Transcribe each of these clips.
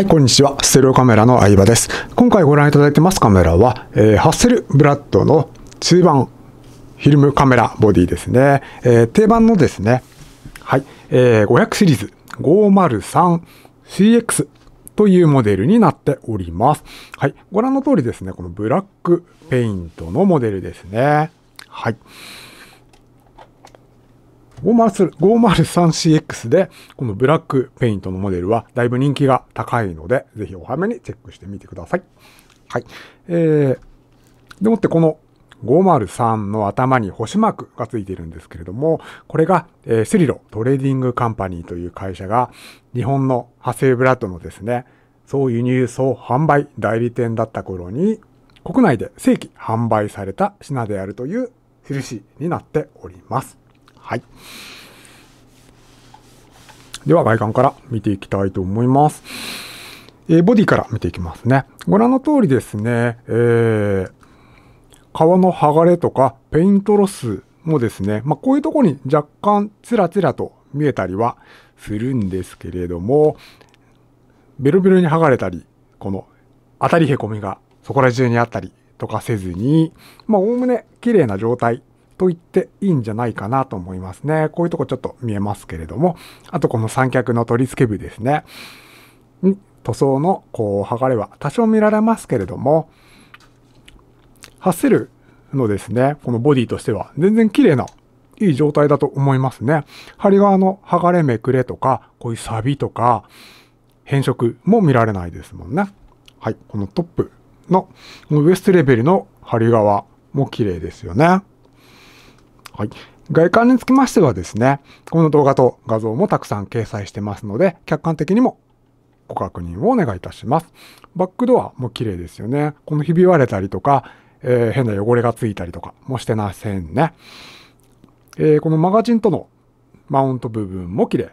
はい、こんにちは。ステレオカメラの相葉です。今回ご覧いただいてますカメラは、えー、ハッセルブラッドの中盤フィルムカメラボディですね。えー、定番のですね、はい、えー、500シリーズ 503CX というモデルになっております。はい、ご覧の通りですね、このブラックペイントのモデルですね。はい。503CX で、このブラックペイントのモデルはだいぶ人気が高いので、ぜひお早めにチェックしてみてください。はい。えー、でもってこの503の頭に星マークがついているんですけれども、これが、えー、スリロトレーディングカンパニーという会社が、日本の派生ブラッドのですね、総輸入総販売代理店だった頃に、国内で正規販売された品であるという印になっております。はい。では外観から見ていきたいと思います。えー、ボディから見ていきますね。ご覧の通りですね、えー、皮の剥がれとかペイントロスもですね、まあ、こういうとこに若干つらつらと見えたりはするんですけれども、ベロベロに剥がれたり、この当たりへこみがそこら中にあったりとかせずに、まあ、おおむね綺麗な状態と言っていいんじゃないかなと思いますね。こういうとこちょっと見えますけれども、あとこの三脚の取り付け部ですね。に塗装のこう剥がれは多少見られますけれども、発せるのですね、このボディとしては全然綺麗ないい状態だと思いますね。針側の剥がれめくれとか、こういうサビとか、変色も見られないですもんね。はい、このトップのウエストレベルの針側も綺麗ですよね。はい。外観につきましてはですね、この動画と画像もたくさん掲載してますので、客観的にもご確認をお願いいたします。バックドアも綺麗ですよね。このひび割れたりとか、えー、変な汚れがついたりとかもしてませんね。えー、このマガジンとのマウント部分も綺麗で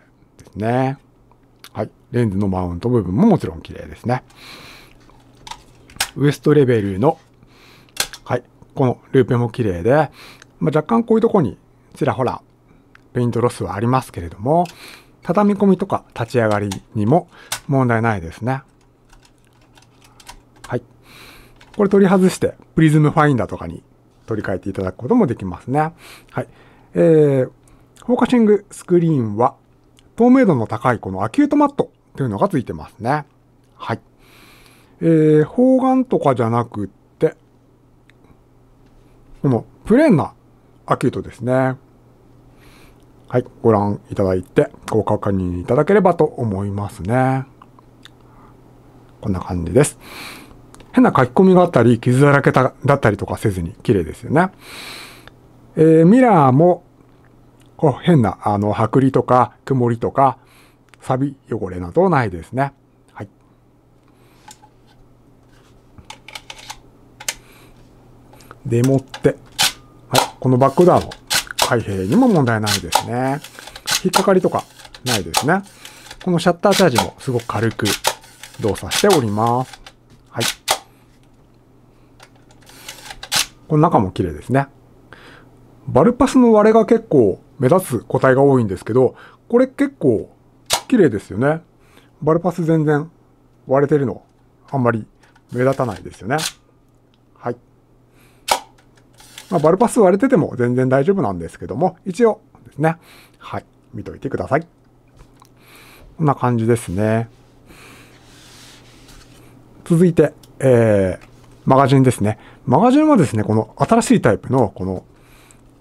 すね。はい。レンズのマウント部分ももちろん綺麗ですね。ウエストレベルの、はい。このルーペも綺麗で、まあ、若干こういうとこにちらほらペイントロスはありますけれども、畳み込みとか立ち上がりにも問題ないですね。はい。これ取り外して、プリズムファインダーとかに取り替えていただくこともできますね。はい。えー、フォーカシングスクリーンは、透明度の高いこのアキュートマットというのがついてますね。はい。えー、方眼とかじゃなくって、このプレーンなアキュートですね。はい、ご覧いただいて、ご確認いただければと思いますね。こんな感じです。変な書き込みがあったり、傷だらけだったりとかせずに綺麗ですよね。えー、ミラーも、こう変な、あの、剥離とか、曇りとか、錆汚れなどないですね。はい。でもって、このバックドアの開閉にも問題ないですね。引っかかりとかないですね。このシャッターチャージもすごく軽く動作しております。はい。この中も綺麗ですね。バルパスの割れが結構目立つ個体が多いんですけど、これ結構綺麗ですよね。バルパス全然割れてるのあんまり目立たないですよね。まあ、バルパス割れてても全然大丈夫なんですけども、一応ですね、はい、見といてください。こんな感じですね。続いて、えー、マガジンですね。マガジンはですね、この新しいタイプのこの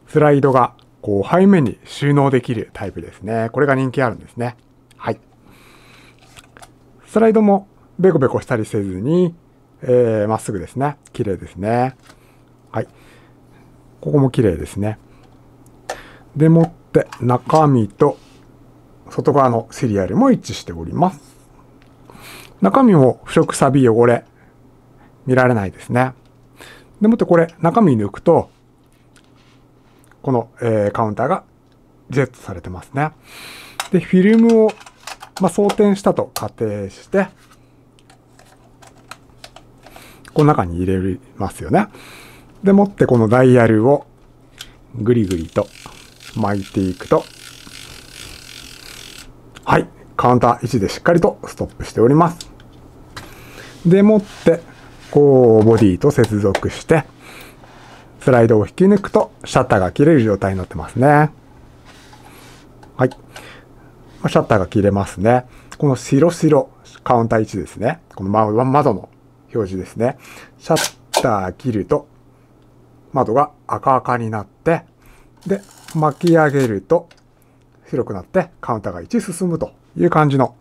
スライドがこう背面に収納できるタイプですね。これが人気あるんですね。はい。スライドもベコベコしたりせずに、えー、まっすぐですね。綺麗ですね。はい。ここも綺麗ですね。でもって中身と外側のシリアルも一致しております。中身も腐食サビ汚れ見られないですね。でもってこれ中身抜くとこの、えー、カウンターがジェットされてますね。で、フィルムを、まあ、装填したと仮定して、この中に入れますよね。でもってこのダイヤルをぐりぐりと巻いていくと、はい、カウンター1でしっかりとストップしております。でもって、こう、ボディと接続して、スライドを引き抜くと、シャッターが切れる状態になってますね。はい。シャッターが切れますね。この白白、カウンター1ですね。この窓の表示ですね。シャッター切ると、窓が赤赤になって、で、巻き上げると広くなってカウンターが1進むという感じの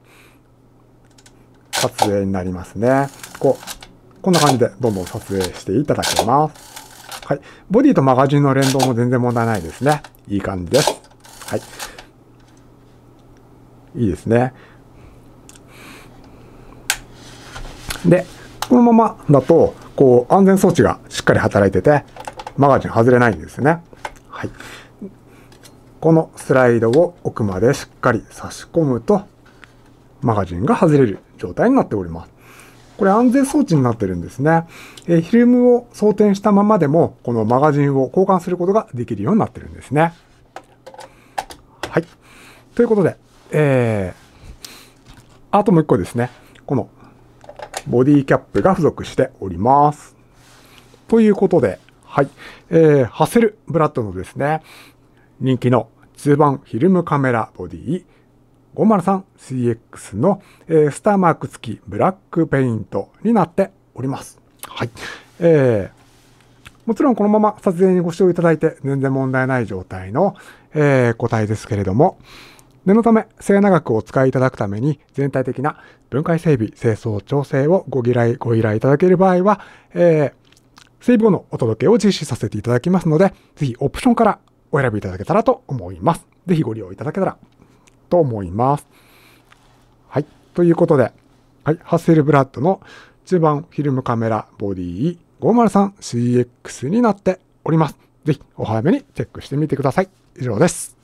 撮影になりますね。こう、こんな感じでどんどん撮影していただけます。はい。ボディとマガジンの連動も全然問題ないですね。いい感じです。はい。いいですね。で、このままだと、こう、安全装置がしっかり働いてて、マガジン外れないんですね。はい。このスライドを奥までしっかり差し込むと、マガジンが外れる状態になっております。これ安全装置になってるんですね。えフィルムを装填したままでも、このマガジンを交換することができるようになってるんですね。はい。ということで、えー、あともう一個ですね。このボディキャップが付属しております。ということで、はい。えー、ハセルブラッドのですね、人気の2番フィルムカメラボディ 503CX の、えー、スターマーク付きブラックペイントになっております。はい。えーもちろんこのまま撮影にご視聴いただいて全然問題ない状態の、えー、個体ですけれども、念のため末永くお使いいただくために全体的な分解整備、清掃、調整をご依頼、ご依頼いただける場合は、えーーブ後のお届けを実施させていただきますので、ぜひオプションからお選びいただけたらと思います。ぜひご利用いただけたらと思います。はい。ということで、はい。ハッセルブラッドの中盤フィルムカメラボディ 503CX になっております。ぜひお早めにチェックしてみてください。以上です。